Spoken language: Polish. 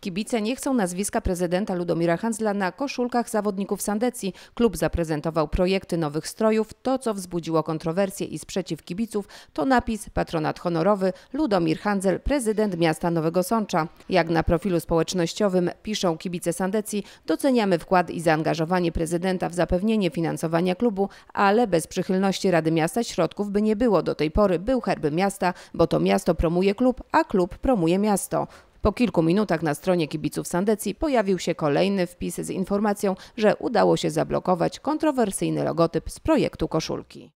Kibice nie chcą nazwiska prezydenta Ludomira Handzla na koszulkach zawodników Sandecji. Klub zaprezentował projekty nowych strojów. To, co wzbudziło kontrowersje i sprzeciw kibiców, to napis patronat honorowy Ludomir Handzel, prezydent miasta Nowego Sącza. Jak na profilu społecznościowym piszą kibice Sandecji, doceniamy wkład i zaangażowanie prezydenta w zapewnienie finansowania klubu, ale bez przychylności Rady Miasta środków by nie było. Do tej pory był herby miasta, bo to miasto promuje klub, a klub promuje miasto. Po kilku minutach na stronie kibiców Sandecji pojawił się kolejny wpis z informacją, że udało się zablokować kontrowersyjny logotyp z projektu koszulki.